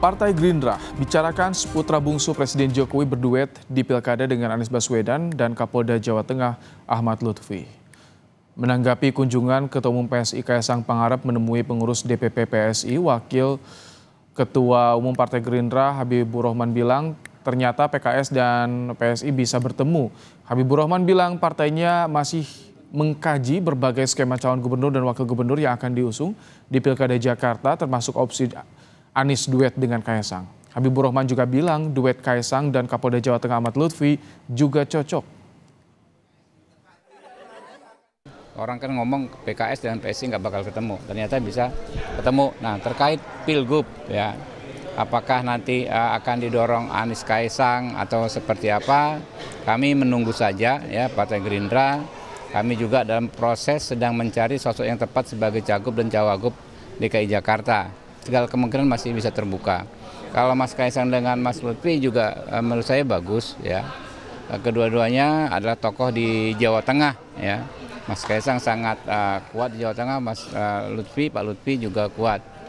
Partai Gerindra bicarakan seputra bungsu Presiden Jokowi berduet di pilkada dengan Anies Baswedan dan Kapolda Jawa Tengah Ahmad Lutfi. Menanggapi kunjungan Ketua Umum PSI Kaisang Pangarep menemui pengurus DPP PSI, Wakil Ketua Umum Partai Gerindra Habibur Rahman bilang ternyata PKS dan PSI bisa bertemu. Habibur Rahman bilang partainya masih mengkaji berbagai skema calon gubernur dan wakil gubernur yang akan diusung di Pilkada Jakarta termasuk opsi Anies duet dengan Kaisang. Habibur Rahman juga bilang duet Kaisang dan Kapolda Jawa Tengah Ahmad Lutfi juga cocok Orang kan ngomong PKS dan PSI nggak bakal ketemu, ternyata bisa ketemu. Nah terkait pilgub ya, apakah nanti uh, akan didorong Anies Kaisang atau seperti apa? Kami menunggu saja ya Partai Gerindra. Kami juga dalam proses sedang mencari sosok yang tepat sebagai cagup dan cawagup DKI Jakarta segala kemungkinan masih bisa terbuka. Kalau Mas Kaisang dengan Mas Lutfi juga eh, menurut saya bagus ya. Eh, kedua-duanya adalah tokoh di Jawa Tengah ya. Mas Kaisang sangat uh, kuat di Jawa Tengah, Mas uh, Lutfi, Pak Lutfi juga kuat.